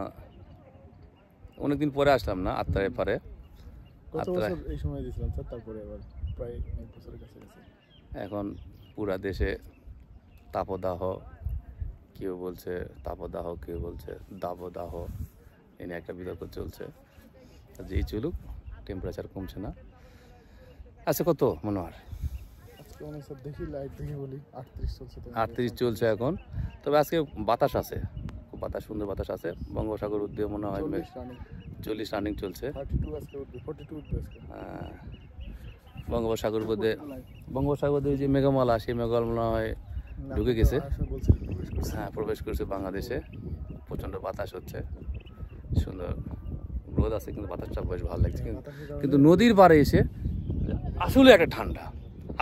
হ্যাঁ। অনেকদিন পরে আসলাম না আত্মার পরে এখন পুরা দেশে তাপদাহ কেউ বলছে তাপদাহ কেউ বলছে দাবদাহ এ নিয়ে একটা বিতর্ক চলছে যেই চলুক টেম্পারেচার কমছে না আছে কত হয় আটত্রিশ চলছে এখন তবে আজকে বাতাস আছে খুব বাতাস সুন্দর বাতাস আছে বঙ্গোসাগর উদ্যোগে মনে হয় চল্লিশ রানিং চলছে হ্যাঁ। বঙ্গোপসাগর বোধে বঙ্গোপসাগর যে মেঘমালা সেই মেঘমালা মনে হয় ঢুকে গেছে হ্যাঁ প্রবেশ করেছে বাংলাদেশে প্রচণ্ড বাতাস হচ্ছে সুন্দর রোদ আছে কিন্তু বাতাসটা বেশ ভালো লাগছে হ্যাঁ, কিন্তু নদীর পাড়ে এসে আসলে একটা ঠান্ডা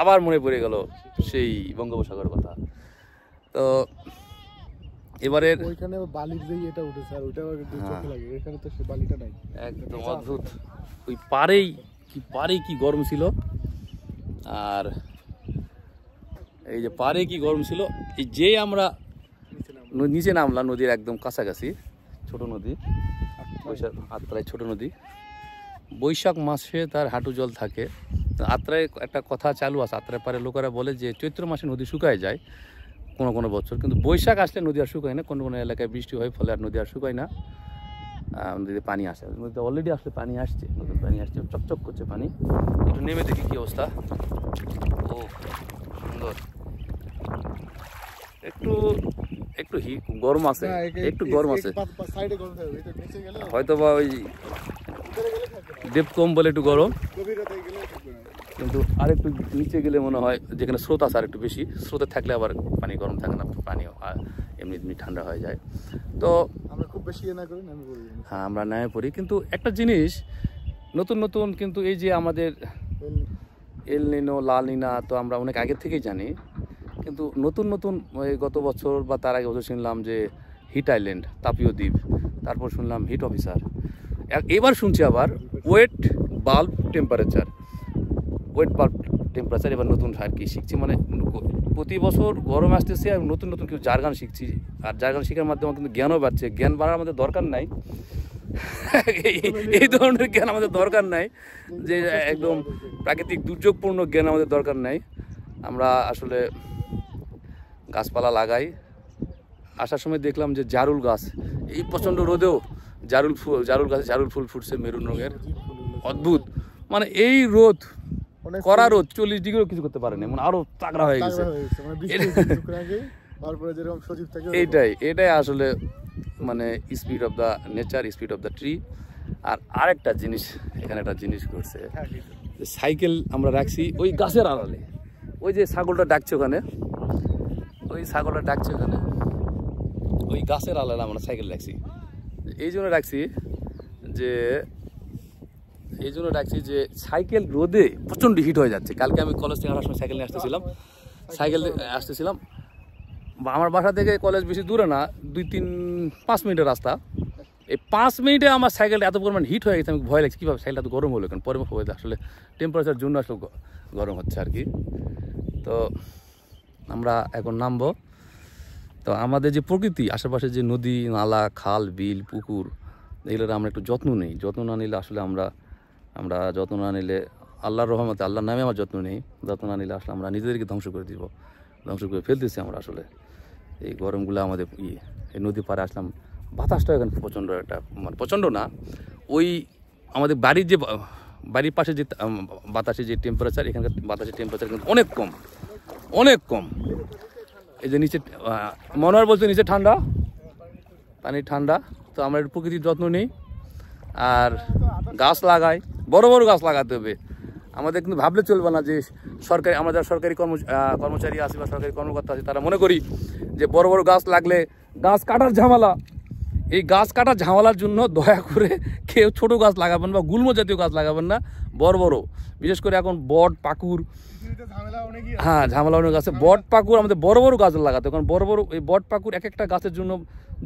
আবার মনে পড়ে গেল সেই বঙ্গোপসাগর কথা তো এবারে ওইখানে বালির যেই এটা উঠে স্যার ওইটা হ্যাঁ। চোখে লাগে এখানে তো সে বালিটা নাই একদম অদ্ভুত ওই পারেই কি পারে কি গরম ছিল আর এই যে পারে কি গরম ছিল এই যে আমরা নিচে নামলাম নদীর একদম কাছাকাছি ছোট নদী বৈশাখ আত্রায় ছোট নদী বৈশাখ মাসে তার হাঁটু জল থাকে আত্রায় একটা কথা চালু আছে আত্রায় পারে লোকেরা বলে যে চৈত্র মাসে নদী শুকায় যায় কোনো কোনো বছর কিন্তু বৈশাখ আসলে নদী আর শুকায় না কোনো কোনো এলাকায় বৃষ্টি হয় ফলে আর নদী আর শুকায় না নদীতে পানি আসে নদীতে অলরেডি আসলে পানি আসছে নতুন পানি আসছে চকচক করছে পানি একটু নেমে দেখি কী অবস্থা ও সুন্দর একটু একটু হি গরম আছে একটু গরম আছে হয়তো বা ওই দেব কম বলে একটু গরম কিন্তু আরেকটু নিচে গেলে মনে হয় যেখানে স্রোত আছে আরেকটু বেশি স্রোতে থাকলে আবার পানি গরম থাকে না পানি এমনি এমনি ঠান্ডা হয়ে যায় তো আমরা খুব বেশি না করি হ্যাঁ আমরা ন্যায় পড়ি কিন্তু একটা জিনিস নতুন নতুন কিন্তু এই যে আমাদের এল নিনো লাল নিনা তো আমরা অনেক আগে থেকেই জানি কিন্তু নতুন নতুন গত বছর বা তার আগে বছর শুনলাম যে হিট আইল্যান্ড তাপীয় দ্বীপ তারপর শুনলাম হিট অফিসার এবার শুনছি আবার wet bulb temperature wet bulb temperature এবার নতুন আর কি শিখছি মানে প্রতি বছর গরম আসতেছে আর নতুন নতুন কিছু জার্গান শিখছি আর জার্গান শিখার মাধ্যমে কিন্তু জ্ঞানও বাড়ছে জ্ঞান বাড়ার আমাদের দরকার নাই এই ধরনের জ্ঞান আমাদের দরকার নাই যে একদম প্রাকৃতিক দুর্যোগপূর্ণ জ্ঞান আমাদের দরকার নাই আমরা আসলে গাছপালা লাগাই আসার সময় দেখলাম যে জারুল গাছ এই প্রচণ্ড রোদেও জারুল ফুল জারুল গাছে জারুল ফুল ফুটছে মেরুন রঙের অদ্ভুত মানে এই রোদ করা রোদ চল্লিশ ডিগ্রিও কিছু করতে পারেনি মানে আরো তাগড়া হয়ে গেছে মানে এটাই এটাই আসলে মানে speed of the nature speed of the tree আর আরেকটা জিনিস এখানে একটা জিনিস ঘটছে সাইকেল হ্যাঁ, আমরা রাখছি ওই গাছের আড়ালে ওই যে ছাগলটা ডাকছে ওখানে ওই ছাগলটা ডাকছে ওখানে ওই গাছের আলাদা আমরা সাইকেল রাখছি এই জন্য রাখছি যে এই জন্য ডাকছি যে সাইকেল রোদে প্রচণ্ড হিট হয়ে যাচ্ছে কালকে আমি কলেজ থেকে আসার সময় সাইকেল নিয়ে আসতেছিলাম সাইকেল আসতেছিলাম আমার বাসা থেকে কলেজ বেশি দূরে না দুই তিন পাঁচ মিনিটের রাস্তা এই পাঁচ মিনিটে আমার সাইকেলটা এত পরিমাণ হিট হয়ে গেছে আমি ভয় লাগছে কীভাবে সাইকেলটা গরম হলো কেন পরে হয়ে আসলে টেম্পারেচার জন্য আসলে গরম হচ্ছে আর কি তো আমরা এখন নামবো তো আমাদের যে প্রকৃতি আশেপাশে যে নদী নালা খাল বিল পুকুর এগুলোর আমরা একটু যত্ন নিই যত্ন না নিলে আসলে আমরা আমরা যত্ন না নিলে আল্লাহর রহমতে আল্লাহর নামে আমার যত্ন নেই যত্ন না নিলে আসলে আমরা নিজেদেরকে ধ্বংস করে দিব ধ্বংস করে ফেলতেছি আমরা আসলে এই গরমগুলো আমাদের ইয়ে এই নদী পাড়ে আসলাম বাতাসটা এখন প্রচণ্ড একটা মানে প্রচণ্ড না ওই আমাদের বাড়ির যে বাড়ির পাশে যে বাতাসের যে টেম্পারেচার এখানকার বাতাসের টেম্পারেচার কিন্তু অনেক কম অনেক কম এই যে নিচে মনোহর বলছে নিচে ঠান্ডা পানি ঠান্ডা তো আমরা প্রকৃতির যত্ন নিই আর গাছ লাগাই বড় বড় গাছ লাগাতে হবে আমাদের কিন্তু ভাবলে চলবে না যে সরকারি আমাদের সরকারি কর্ম কর্মচারী আছে বা সরকারি কর্মকর্তা আছে তারা মনে করি যে বড় বড় গাছ লাগলে গাছ কাটার ঝামেলা এই গাছ কাটা ঝামেলার জন্য দয়া করে কেউ ছোট গাছ লাগাবেন বা গুল্ম জাতীয় গাছ লাগাবেন না বড় বড় বিশেষ করে এখন বট পাকুর হ্যাঁ ঝামেলা অনেক গাছে বট পাকুর আমাদের বড় বড় গাছ লাগাতে কারণ বড় বড় এই বট পাকুর এক একটা গাছের জন্য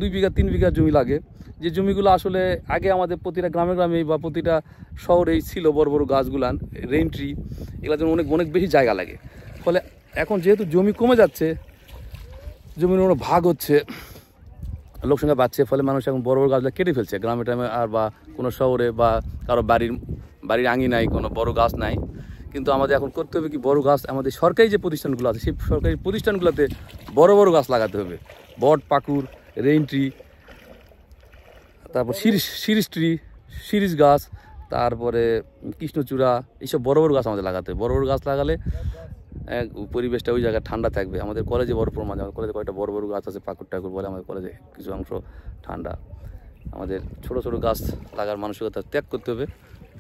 দুই বিঘা তিন বিঘা জমি লাগে যে জমিগুলো আসলে আগে আমাদের প্রতিটা গ্রামে গ্রামে বা প্রতিটা শহরেই ছিল বড় বড় গাছগুলান রেন্ট্রি এগুলোর জন্য অনেক অনেক বেশি জায়গা লাগে ফলে এখন যেহেতু জমি কমে যাচ্ছে জমির ভাগ হচ্ছে লোকসংখ্যা বাড়ছে ফলে মানুষ এখন বড় বড় গাছগুলো কেটে ফেলছে গ্রামে টামে আর বা কোনো শহরে বা কারো বাড়ির বাড়ির আঙি নাই কোনো বড় গাছ নাই কিন্তু আমাদের এখন করতে হবে কি বড় গাছ আমাদের সরকারি যে প্রতিষ্ঠানগুলো আছে সেই সরকারি প্রতিষ্ঠানগুলোতে বড় বড় গাছ লাগাতে হবে বট পাকুর রেইনট্রি তারপর শিরিষ শিরিষ ট্রি শিরিষ গাছ তারপরে কৃষ্ণচূড়া এইসব বড় বড় গাছ আমাদের লাগাতে হবে বড় বড় গাছ লাগালে পরিবেশটা ওই জায়গায় ঠান্ডা থাকবে আমাদের কলেজে বড় প্রমাণ আমাদের কলেজে কয়েকটা বড় বড় গাছ আছে পাকুর টাকুর বলে আমাদের কলেজে কিছু অংশ ঠান্ডা আমাদের ছোট ছোট গাছ লাগার মানসিকতা ত্যাগ করতে হবে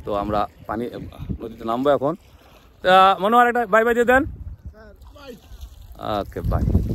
তো আমরা পানি নদীতে নামবো এখন তা হয় একটা বাই বাই দিয়ে দেন ওকে বাই